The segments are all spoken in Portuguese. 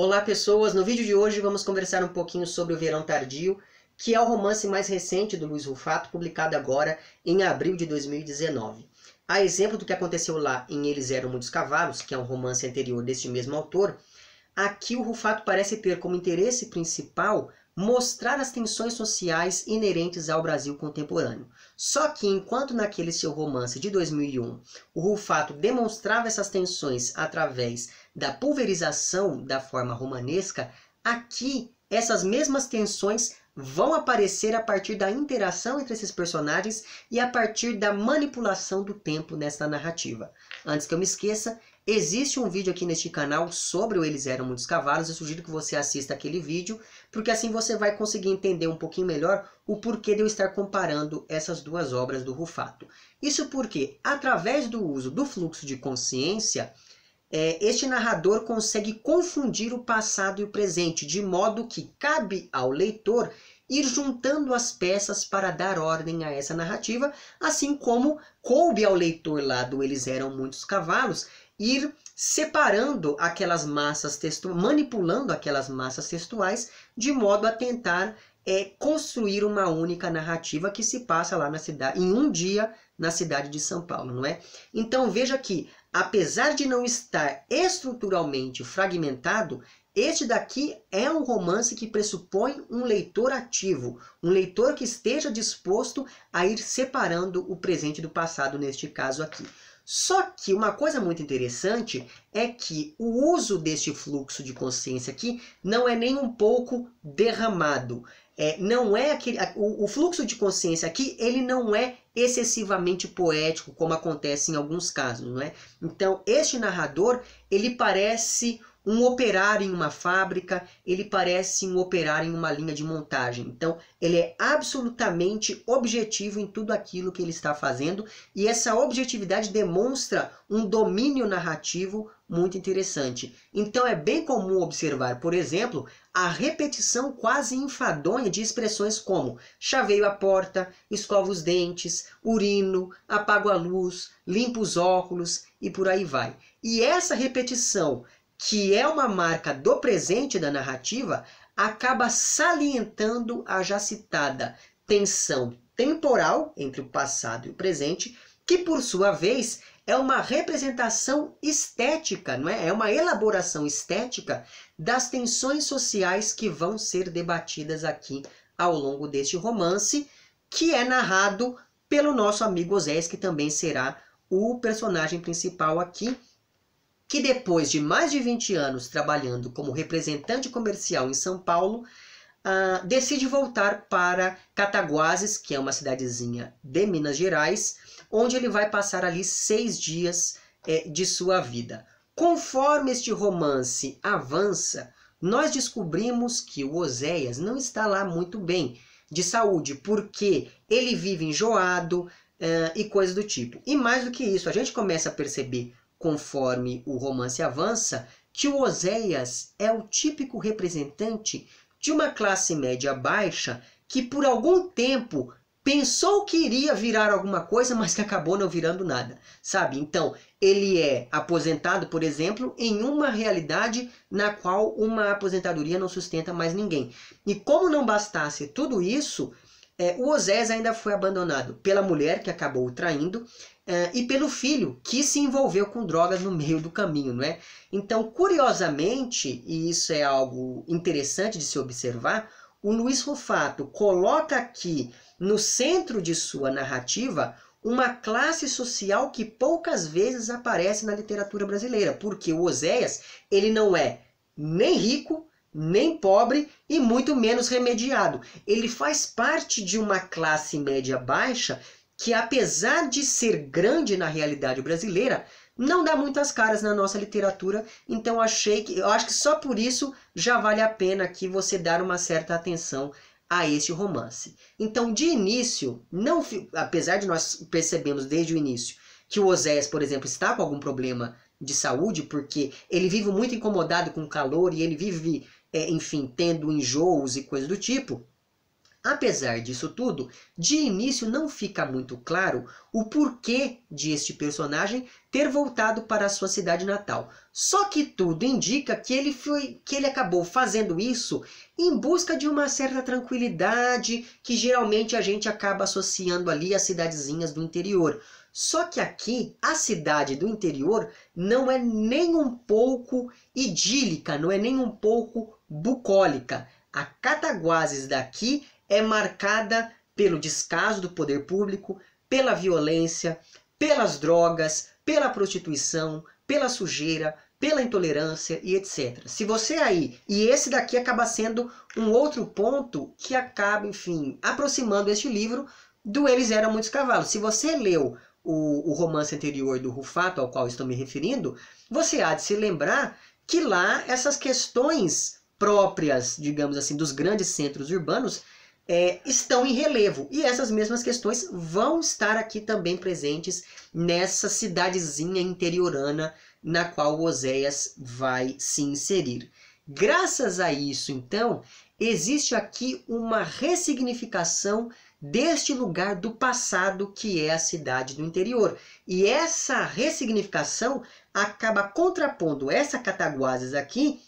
Olá pessoas, no vídeo de hoje vamos conversar um pouquinho sobre O Verão Tardio, que é o romance mais recente do Luiz Rufato, publicado agora em abril de 2019. A exemplo do que aconteceu lá em Eles Eram Muitos Cavalos, que é um romance anterior deste mesmo autor, aqui o Rufato parece ter como interesse principal mostrar as tensões sociais inerentes ao Brasil contemporâneo. Só que enquanto naquele seu romance de 2001 o Rufato demonstrava essas tensões através da pulverização da forma romanesca, aqui essas mesmas tensões vão aparecer a partir da interação entre esses personagens e a partir da manipulação do tempo nessa narrativa. Antes que eu me esqueça, existe um vídeo aqui neste canal sobre o Eles Eram Muitos Cavalos, eu sugiro que você assista aquele vídeo, porque assim você vai conseguir entender um pouquinho melhor o porquê de eu estar comparando essas duas obras do Rufato. Isso porque, através do uso do fluxo de consciência, é, este narrador consegue confundir o passado e o presente, de modo que cabe ao leitor ir juntando as peças para dar ordem a essa narrativa, assim como coube ao leitor lá do Eles Eram Muitos Cavalos ir separando aquelas massas textuais, manipulando aquelas massas textuais, de modo a tentar é, construir uma única narrativa que se passa lá na cidade, em um dia na cidade de São Paulo, não é? Então veja que apesar de não estar estruturalmente fragmentado, este daqui é um romance que pressupõe um leitor ativo, um leitor que esteja disposto a ir separando o presente do passado, neste caso aqui. Só que uma coisa muito interessante é que o uso deste fluxo de consciência aqui não é nem um pouco derramado. É, não é aquele, o, o fluxo de consciência aqui ele não é excessivamente poético, como acontece em alguns casos, não é? Então, este narrador, ele parece um operário em uma fábrica, ele parece um operário em uma linha de montagem. Então, ele é absolutamente objetivo em tudo aquilo que ele está fazendo, e essa objetividade demonstra um domínio narrativo muito interessante. Então, é bem comum observar, por exemplo, a repetição quase enfadonha de expressões como chaveio a porta, escovo os dentes, urino, apago a luz, limpo os óculos e por aí vai. E essa repetição que é uma marca do presente da narrativa, acaba salientando a já citada tensão temporal entre o passado e o presente, que por sua vez é uma representação estética, não é? É uma elaboração estética das tensões sociais que vão ser debatidas aqui ao longo deste romance, que é narrado pelo nosso amigo Osés, que também será o personagem principal aqui que depois de mais de 20 anos trabalhando como representante comercial em São Paulo, uh, decide voltar para Cataguases, que é uma cidadezinha de Minas Gerais, onde ele vai passar ali seis dias eh, de sua vida. Conforme este romance avança, nós descobrimos que o Oséias não está lá muito bem de saúde, porque ele vive enjoado uh, e coisas do tipo. E mais do que isso, a gente começa a perceber Conforme o romance avança, o Oséias é o típico representante de uma classe média baixa que por algum tempo pensou que iria virar alguma coisa, mas que acabou não virando nada, sabe? Então, ele é aposentado, por exemplo, em uma realidade na qual uma aposentadoria não sustenta mais ninguém. E como não bastasse tudo isso, é, o Osés ainda foi abandonado pela mulher que acabou o traindo é, e pelo filho que se envolveu com drogas no meio do caminho, não é? Então, curiosamente, e isso é algo interessante de se observar, o Luiz Rufato coloca aqui no centro de sua narrativa uma classe social que poucas vezes aparece na literatura brasileira, porque o Oséias, ele não é nem rico nem pobre e muito menos remediado. Ele faz parte de uma classe média baixa que, apesar de ser grande na realidade brasileira, não dá muitas caras na nossa literatura, então achei que eu acho que só por isso já vale a pena aqui você dar uma certa atenção a este romance. Então, de início, não apesar de nós percebemos desde o início que o Oséias, por exemplo, está com algum problema de saúde, porque ele vive muito incomodado com o calor e ele vive é, enfim, tendo enjoos e coisas do tipo. Apesar disso tudo, de início não fica muito claro o porquê de este personagem ter voltado para a sua cidade natal. Só que tudo indica que ele foi que ele acabou fazendo isso em busca de uma certa tranquilidade que geralmente a gente acaba associando ali às cidadezinhas do interior. Só que aqui a cidade do interior não é nem um pouco idílica, não é nem um pouco bucólica. A Cataguases daqui é marcada pelo descaso do poder público, pela violência, pelas drogas, pela prostituição, pela sujeira, pela intolerância e etc. Se você aí, e esse daqui acaba sendo um outro ponto que acaba, enfim, aproximando este livro do Eles Eram Muitos Cavalos. Se você leu o, o romance anterior do Rufato, ao qual estou me referindo, você há de se lembrar que lá essas questões próprias, digamos assim, dos grandes centros urbanos, é, estão em relevo. E essas mesmas questões vão estar aqui também presentes nessa cidadezinha interiorana na qual Oséias vai se inserir. Graças a isso, então, existe aqui uma ressignificação deste lugar do passado que é a cidade do interior. E essa ressignificação acaba contrapondo essa cataguases aqui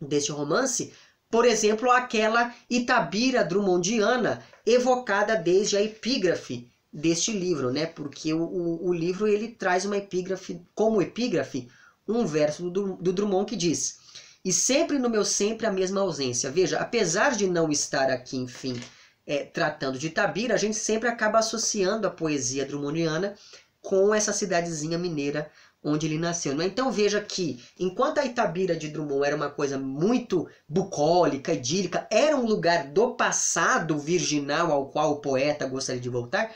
deste romance, por exemplo, aquela Itabira Drummondiana evocada desde a epígrafe deste livro, né? Porque o, o, o livro ele traz uma epígrafe, como epígrafe, um verso do, do Drummond que diz: "E sempre no meu sempre a mesma ausência". Veja, apesar de não estar aqui, enfim, é, tratando de Itabira, a gente sempre acaba associando a poesia drummondiana com essa cidadezinha mineira onde ele nasceu. Né? Então veja que, enquanto a Itabira de Drummond era uma coisa muito bucólica, idílica, era um lugar do passado virginal ao qual o poeta gostaria de voltar,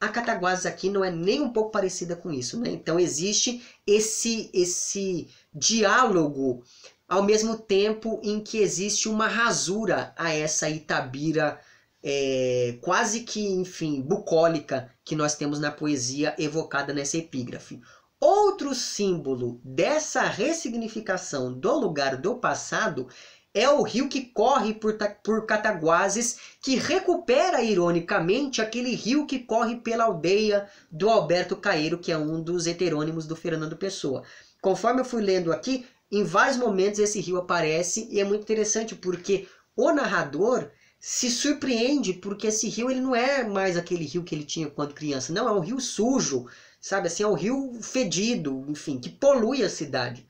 a Cataguases aqui não é nem um pouco parecida com isso. Né? Então existe esse, esse diálogo, ao mesmo tempo em que existe uma rasura a essa Itabira é, quase que, enfim, bucólica que nós temos na poesia evocada nessa epígrafe. Outro símbolo dessa ressignificação do lugar do passado é o rio que corre por, por Cataguases, que recupera ironicamente aquele rio que corre pela aldeia do Alberto Caeiro, que é um dos heterônimos do Fernando Pessoa. Conforme eu fui lendo aqui, em vários momentos esse rio aparece e é muito interessante porque o narrador se surpreende porque esse rio ele não é mais aquele rio que ele tinha quando criança, não, é um rio sujo, sabe? Assim, é um rio fedido, enfim, que polui a cidade.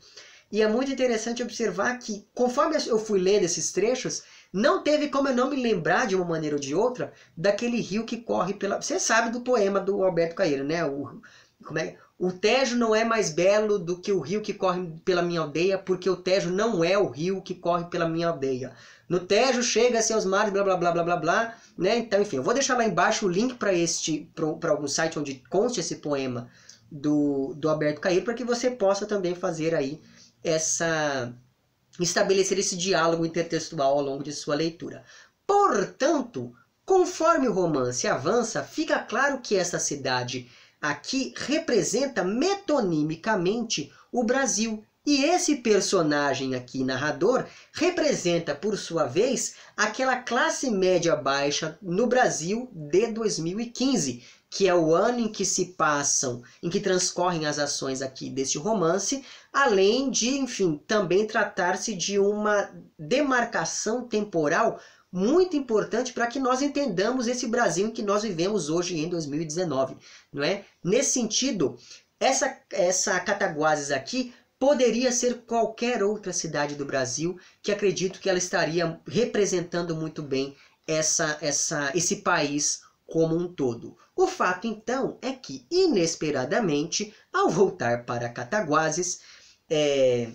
E é muito interessante observar que, conforme eu fui lendo esses trechos, não teve como eu não me lembrar, de uma maneira ou de outra, daquele rio que corre pela. Você sabe do poema do Alberto Caeiro, né? O, como é? O Tejo não é mais belo do que o rio que corre pela minha aldeia, porque o Tejo não é o rio que corre pela minha aldeia. No Tejo chega-se assim aos mares, blá blá blá blá blá blá, né? Então, enfim, eu vou deixar lá embaixo o link para este para algum site onde conste esse poema do, do Alberto Cairo para que você possa também fazer aí essa estabelecer esse diálogo intertextual ao longo de sua leitura. Portanto, conforme o romance avança, fica claro que essa cidade aqui representa metonimicamente o Brasil. E esse personagem aqui, narrador, representa, por sua vez, aquela classe média baixa no Brasil de 2015, que é o ano em que se passam, em que transcorrem as ações aqui deste romance, além de, enfim, também tratar-se de uma demarcação temporal muito importante para que nós entendamos esse Brasil em que nós vivemos hoje em 2019, não é? Nesse sentido, essa essa Cataguases aqui poderia ser qualquer outra cidade do Brasil, que acredito que ela estaria representando muito bem essa essa esse país como um todo. O fato então é que inesperadamente, ao voltar para Cataguases, é,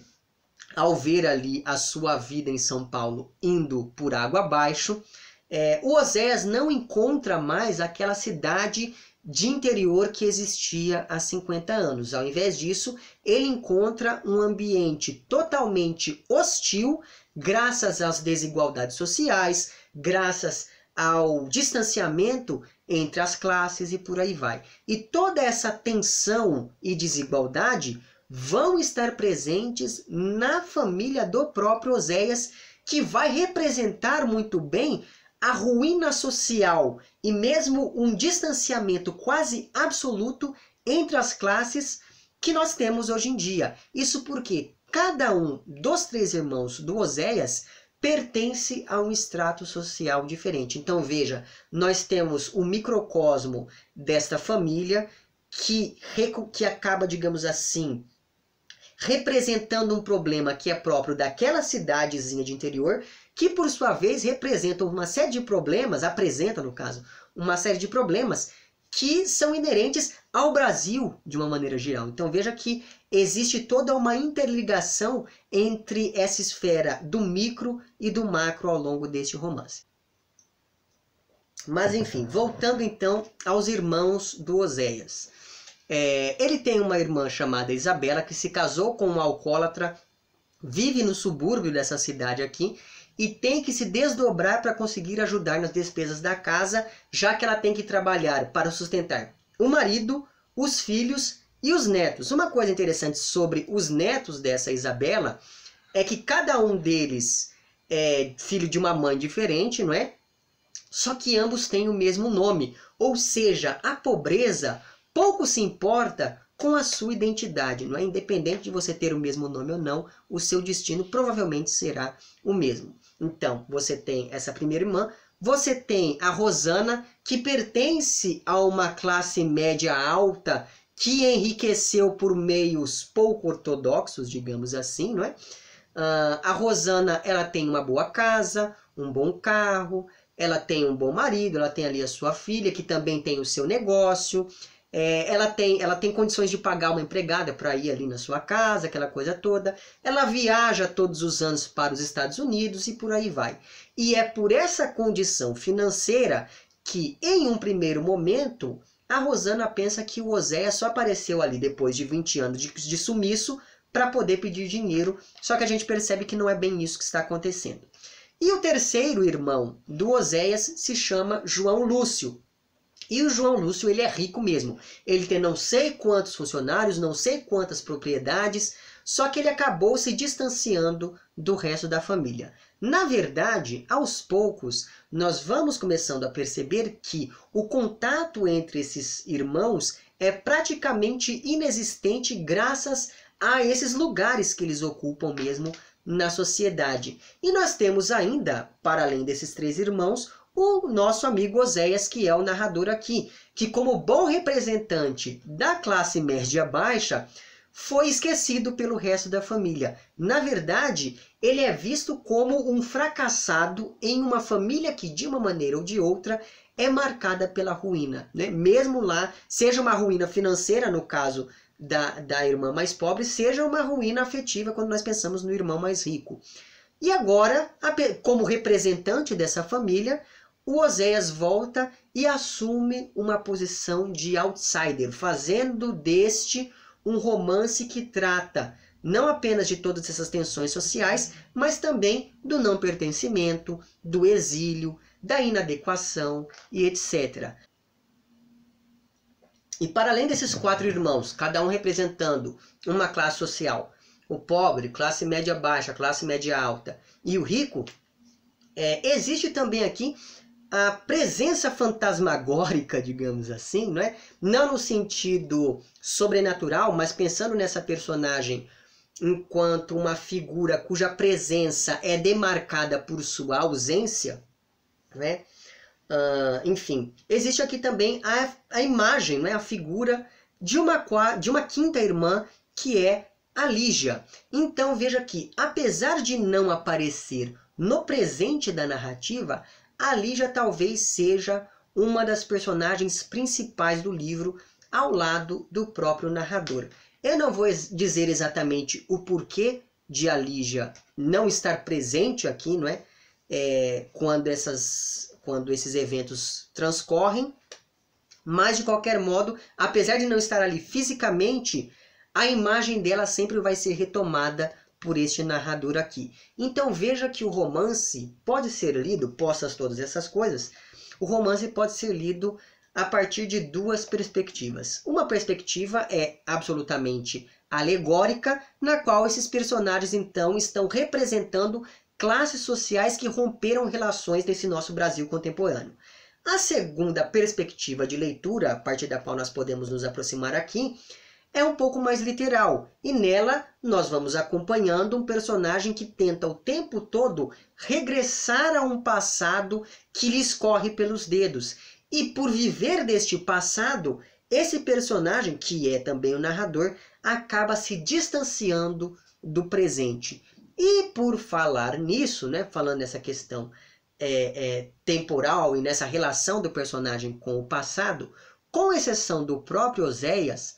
ao ver ali a sua vida em São Paulo indo por água abaixo, é, o Oséias não encontra mais aquela cidade de interior que existia há 50 anos. Ao invés disso, ele encontra um ambiente totalmente hostil, graças às desigualdades sociais, graças ao distanciamento entre as classes e por aí vai. E toda essa tensão e desigualdade vão estar presentes na família do próprio Oséias, que vai representar muito bem a ruína social e mesmo um distanciamento quase absoluto entre as classes que nós temos hoje em dia. Isso porque cada um dos três irmãos do Oséias pertence a um extrato social diferente. Então veja, nós temos o microcosmo desta família que, que acaba, digamos assim, representando um problema que é próprio daquela cidadezinha de interior, que por sua vez representam uma série de problemas, apresenta no caso, uma série de problemas que são inerentes ao Brasil de uma maneira geral. Então veja que existe toda uma interligação entre essa esfera do micro e do macro ao longo deste romance. Mas enfim, voltando então aos irmãos do Oséias. É, ele tem uma irmã chamada Isabela que se casou com um alcoólatra, vive no subúrbio dessa cidade aqui e tem que se desdobrar para conseguir ajudar nas despesas da casa, já que ela tem que trabalhar para sustentar o marido, os filhos e os netos. Uma coisa interessante sobre os netos dessa Isabela é que cada um deles é filho de uma mãe diferente, não é? Só que ambos têm o mesmo nome, ou seja, a pobreza pouco se importa com a sua identidade, não é? Independente de você ter o mesmo nome ou não, o seu destino provavelmente será o mesmo. Então, você tem essa primeira irmã, você tem a Rosana, que pertence a uma classe média alta que enriqueceu por meios pouco ortodoxos, digamos assim, não é? Uh, a Rosana, ela tem uma boa casa, um bom carro, ela tem um bom marido, ela tem ali a sua filha, que também tem o seu negócio, é, ela, tem, ela tem condições de pagar uma empregada para ir ali na sua casa, aquela coisa toda. Ela viaja todos os anos para os Estados Unidos e por aí vai. E é por essa condição financeira que, em um primeiro momento, a Rosana pensa que o Oséias só apareceu ali depois de 20 anos de, de sumiço para poder pedir dinheiro, só que a gente percebe que não é bem isso que está acontecendo. E o terceiro irmão do Oséias se chama João Lúcio, e o João Lúcio, ele é rico mesmo. Ele tem não sei quantos funcionários, não sei quantas propriedades, só que ele acabou se distanciando do resto da família. Na verdade, aos poucos, nós vamos começando a perceber que o contato entre esses irmãos é praticamente inexistente graças a esses lugares que eles ocupam mesmo na sociedade. E nós temos ainda, para além desses três irmãos, o nosso amigo Oséias, que é o narrador aqui, que, como bom representante da classe média baixa, foi esquecido pelo resto da família. Na verdade, ele é visto como um fracassado em uma família que, de uma maneira ou de outra, é marcada pela ruína. Né? Mesmo lá, seja uma ruína financeira, no caso da, da irmã mais pobre, seja uma ruína afetiva quando nós pensamos no irmão mais rico. E agora, como representante dessa família, o Oséias volta e assume uma posição de outsider, fazendo deste um romance que trata não apenas de todas essas tensões sociais, mas também do não pertencimento, do exílio, da inadequação e etc. E para além desses quatro irmãos, cada um representando uma classe social, o pobre, classe média baixa, classe média alta e o rico, é, existe também aqui a presença fantasmagórica, digamos assim, não é? Não no sentido sobrenatural, mas pensando nessa personagem enquanto uma figura cuja presença é demarcada por sua ausência, né? Uh, enfim, existe aqui também a, a imagem, é, a figura de uma, de uma quinta irmã que é a Lígia. Então veja que, apesar de não aparecer no presente da narrativa, a Lígia talvez seja uma das personagens principais do livro, ao lado do próprio narrador. Eu não vou dizer exatamente o porquê de a Lígia não estar presente aqui, não é? é quando, essas, quando esses eventos transcorrem, mas de qualquer modo, apesar de não estar ali fisicamente, a imagem dela sempre vai ser retomada por este narrador aqui. Então veja que o romance pode ser lido, postas todas essas coisas, o romance pode ser lido a partir de duas perspectivas. Uma perspectiva é absolutamente alegórica, na qual esses personagens então estão representando classes sociais que romperam relações nesse nosso Brasil contemporâneo. A segunda perspectiva de leitura, a partir da qual nós podemos nos aproximar aqui, é um pouco mais literal, e nela nós vamos acompanhando um personagem que tenta o tempo todo regressar a um passado que lhe escorre pelos dedos. E por viver deste passado, esse personagem, que é também o narrador, acaba se distanciando do presente. E por falar nisso, né, falando nessa questão é, é, temporal e nessa relação do personagem com o passado, com exceção do próprio Oséias,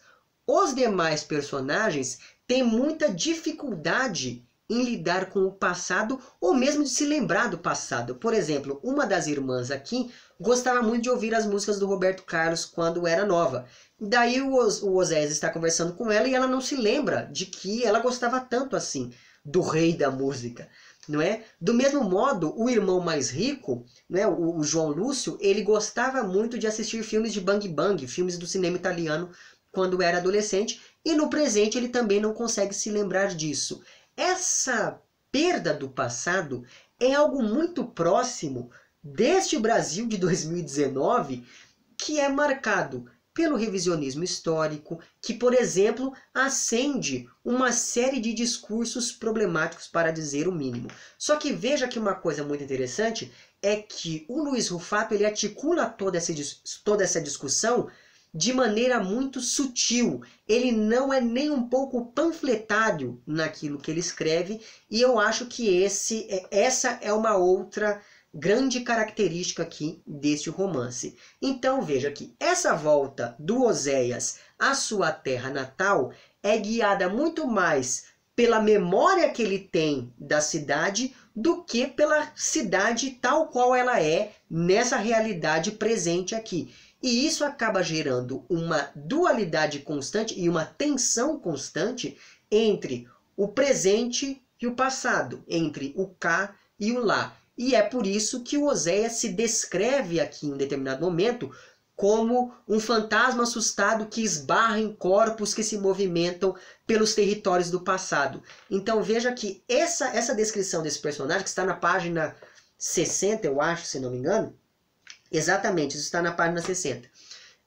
os demais personagens têm muita dificuldade em lidar com o passado ou mesmo de se lembrar do passado. Por exemplo, uma das irmãs aqui gostava muito de ouvir as músicas do Roberto Carlos quando era nova. Daí o, Osés está conversando com ela e ela não se lembra de que ela gostava tanto assim do rei da música. Não é? Do mesmo modo, o irmão mais rico, né, o, o João Lúcio, ele gostava muito de assistir filmes de Bang Bang, filmes do cinema italiano quando era adolescente, e no presente ele também não consegue se lembrar disso. Essa perda do passado é algo muito próximo deste Brasil de 2019 que é marcado pelo revisionismo histórico, que, por exemplo, acende uma série de discursos problemáticos para dizer o mínimo. Só que veja que uma coisa muito interessante é que o Luiz Rufato ele articula toda essa, toda essa discussão de maneira muito sutil. Ele não é nem um pouco panfletário naquilo que ele escreve, e eu acho que esse é, essa é uma outra grande característica aqui deste romance. Então veja que essa volta do Oséias à sua terra natal é guiada muito mais pela memória que ele tem da cidade do que pela cidade tal qual ela é nessa realidade presente aqui. E isso acaba gerando uma dualidade constante e uma tensão constante entre o presente e o passado, entre o cá e o lá. E é por isso que o Oséia se descreve aqui em determinado momento como um fantasma assustado que esbarra em corpos que se movimentam pelos territórios do passado. Então veja que essa, essa descrição desse personagem, que está na página 60, eu acho, se não me engano, Exatamente, isso está na página 60.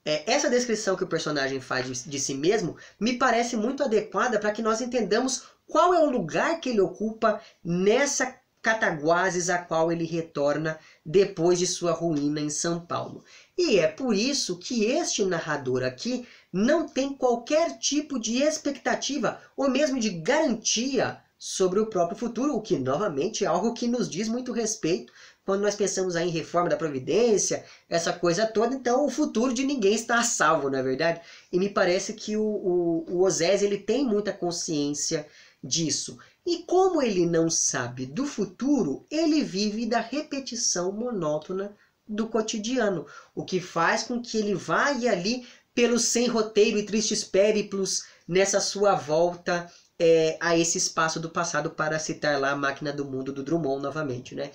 É, essa descrição que o personagem faz de, de si mesmo me parece muito adequada para que nós entendamos qual é o lugar que ele ocupa nessa Cataguases a qual ele retorna depois de sua ruína em São Paulo. E é por isso que este narrador aqui não tem qualquer tipo de expectativa ou mesmo de garantia sobre o próprio futuro, o que novamente é algo que nos diz muito respeito quando nós pensamos aí em reforma da providência essa coisa toda, então o futuro de ninguém está a salvo, não é verdade? E me parece que o, o, o Osés, ele tem muita consciência disso. E como ele não sabe do futuro, ele vive da repetição monótona do cotidiano, o que faz com que ele vá ali pelo sem roteiro e tristes périplos nessa sua volta é, a esse espaço do passado para citar lá a máquina do mundo do Drummond novamente, né?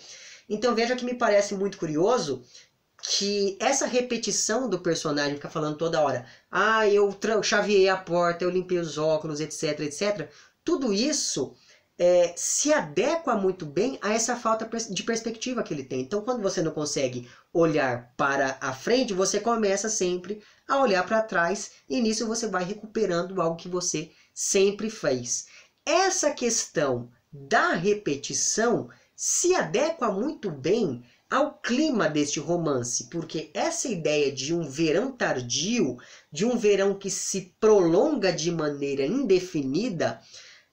Então veja que me parece muito curioso que essa repetição do personagem ficar falando toda hora, ah, eu chaveei a porta, eu limpei os óculos, etc, etc, tudo isso é, se adequa muito bem a essa falta de perspectiva que ele tem. Então, quando você não consegue olhar para a frente, você começa sempre a olhar para trás e nisso você vai recuperando algo que você sempre fez. Essa questão da repetição se adequa muito bem ao clima deste romance, porque essa ideia de um verão tardio, de um verão que se prolonga de maneira indefinida,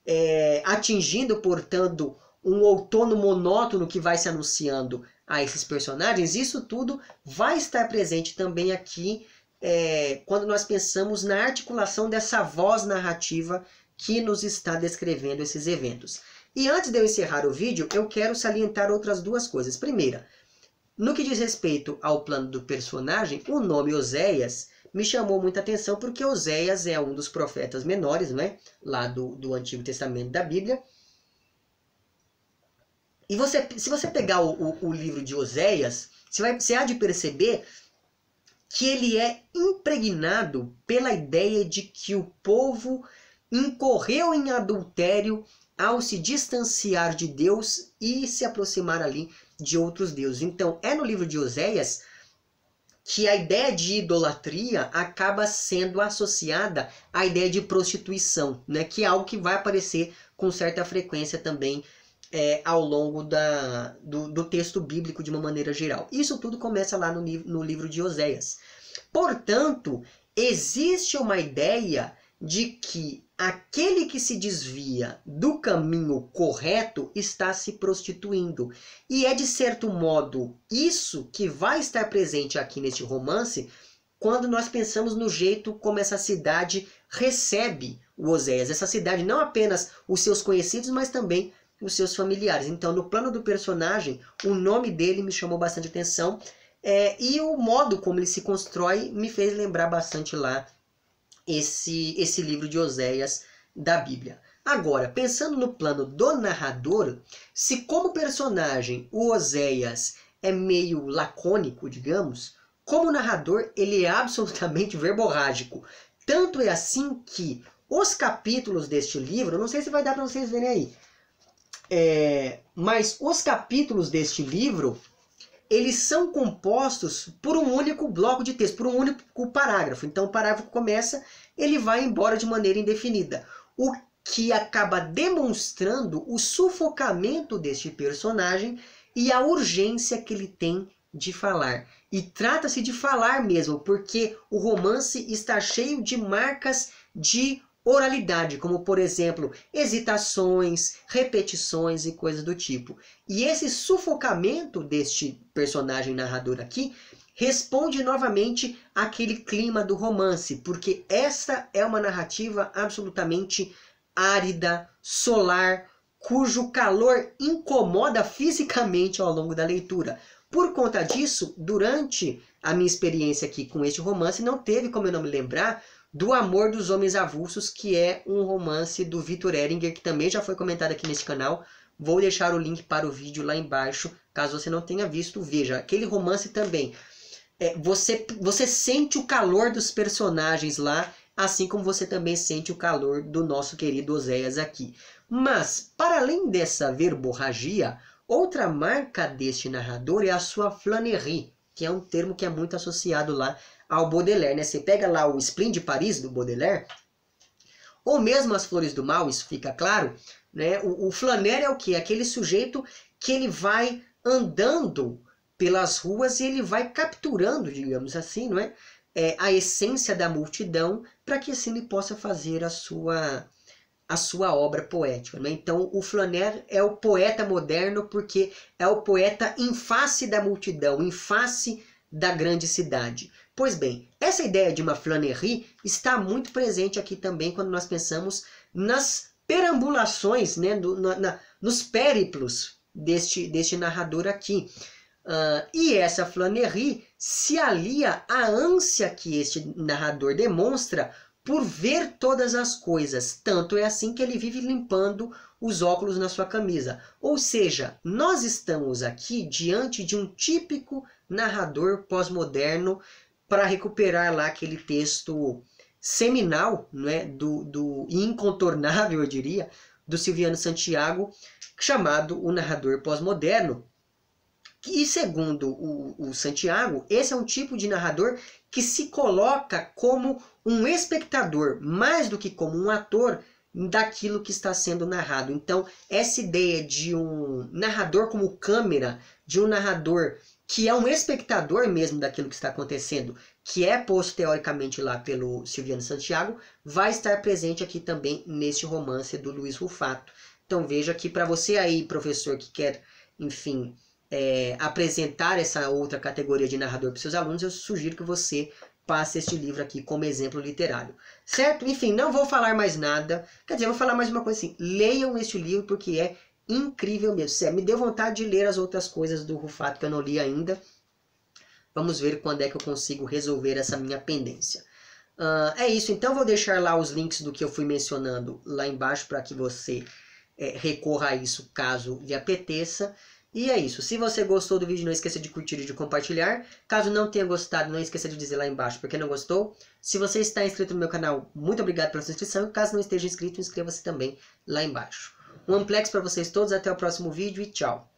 é, atingindo, portanto, um outono monótono que vai se anunciando a esses personagens, isso tudo vai estar presente também aqui é, quando nós pensamos na articulação dessa voz narrativa que nos está descrevendo esses eventos. E antes de eu encerrar o vídeo, eu quero salientar outras duas coisas. Primeira, no que diz respeito ao plano do personagem, o nome Oséias me chamou muita atenção porque Oséias é um dos profetas menores, né? Lá do, do Antigo Testamento da Bíblia. E você, se você pegar o, o, o livro de Oséias, você, vai, você há de perceber que ele é impregnado pela ideia de que o povo incorreu em adultério ao se distanciar de Deus e se aproximar ali de outros deuses. Então, é no livro de Oséias que a ideia de idolatria acaba sendo associada à ideia de prostituição, né? que é algo que vai aparecer com certa frequência também é, ao longo da, do, do, texto bíblico de uma maneira geral. Isso tudo começa lá no, no livro de Oséias. Portanto, existe uma ideia de que aquele que se desvia do caminho correto está se prostituindo. E é de certo modo isso que vai estar presente aqui neste romance quando nós pensamos no jeito como essa cidade recebe o Oséias. Essa cidade não apenas os seus conhecidos, mas também os seus familiares. Então, no plano do personagem, o nome dele me chamou bastante atenção. É, e o modo como ele se constrói me fez lembrar bastante lá esse, esse livro de Oséias da Bíblia. Agora, pensando no plano do narrador, se como personagem o Oséias é meio lacônico, digamos, como narrador ele é absolutamente verborrágico. Tanto é assim que os capítulos deste livro, não sei se vai dar para vocês verem aí, é, mas os capítulos deste livro eles são compostos por um único bloco de texto, por um único parágrafo. Então, o parágrafo começa, ele vai embora de maneira indefinida. O que acaba demonstrando o sufocamento deste personagem e a urgência que ele tem de falar. E trata-se de falar mesmo, porque o romance está cheio de marcas de oralidade, como por exemplo, hesitações, repetições e coisas do tipo. E esse sufocamento deste personagem narrador aqui responde novamente àquele clima do romance, porque essa é uma narrativa absolutamente árida, solar, cujo calor incomoda fisicamente ao longo da leitura. Por conta disso, durante a minha experiência aqui com este romance, não teve como eu não me lembrar do Amor dos Homens Avulsos, que é um romance do Victor Eringer, que também já foi comentado aqui nesse canal. Vou deixar o link para o vídeo lá embaixo, caso você não tenha visto, veja. Aquele romance também. É, você, você sente o calor dos personagens lá, assim como você também sente o calor do nosso querido Oséias aqui. Mas, para além dessa verborragia, outra marca deste narrador é a sua flânerie, que é um termo que é muito associado lá ao Baudelaire, né? Você pega lá o Spleen de Paris do Baudelaire, ou mesmo as Flores do Mal, isso fica claro, né? O, o flaner é o que? Aquele sujeito que ele vai andando pelas ruas e ele vai capturando, digamos assim, não é? é a essência da multidão para que assim ele possa fazer a sua a sua obra poética. Né? Então, o Flaner é o poeta moderno porque é o poeta em face da multidão, em face da grande cidade. Pois bem, essa ideia de uma flânerie está muito presente aqui também quando nós pensamos nas perambulações, né, do, na, na, nos périplos deste, deste narrador aqui. Uh, e essa flânerie se alia à ânsia que este narrador demonstra por ver todas as coisas. Tanto é assim que ele vive limpando os óculos na sua camisa. Ou seja, nós estamos aqui diante de um típico narrador pós-moderno para recuperar lá aquele texto seminal, né, do, do incontornável, eu diria, do Silviano Santiago, chamado O Narrador Pós-Moderno. E segundo o, o Santiago, esse é um tipo de narrador que se coloca como um espectador, mais do que como um ator, daquilo que está sendo narrado. Então, essa ideia de um narrador como câmera, de um narrador que é um espectador mesmo daquilo que está acontecendo, que é posto teoricamente lá pelo Silviano Santiago, vai estar presente aqui também neste romance do Luiz Rufato. Então veja que para você aí, professor, que quer, enfim, é, apresentar essa outra categoria de narrador para seus alunos, eu sugiro que você passe este livro aqui como exemplo literário. Certo? Enfim, não vou falar mais nada. Quer dizer, vou falar mais uma coisa assim. Leiam este livro porque é incrível mesmo. Sério, me deu vontade de ler as outras coisas do Rufato que eu não li ainda. Vamos ver quando é que eu consigo resolver essa minha pendência. Uh, é isso, então vou deixar lá os links do que eu fui mencionando lá embaixo para que você é, recorra a isso caso lhe apeteça. E é isso. Se você gostou do vídeo, não esqueça de curtir e de compartilhar. Caso não tenha gostado, não esqueça de dizer lá embaixo porque não gostou. Se você está inscrito no meu canal, muito obrigado pela sua inscrição. Caso não esteja inscrito, inscreva-se também lá embaixo. Um amplex para vocês todos, até o próximo vídeo e tchau.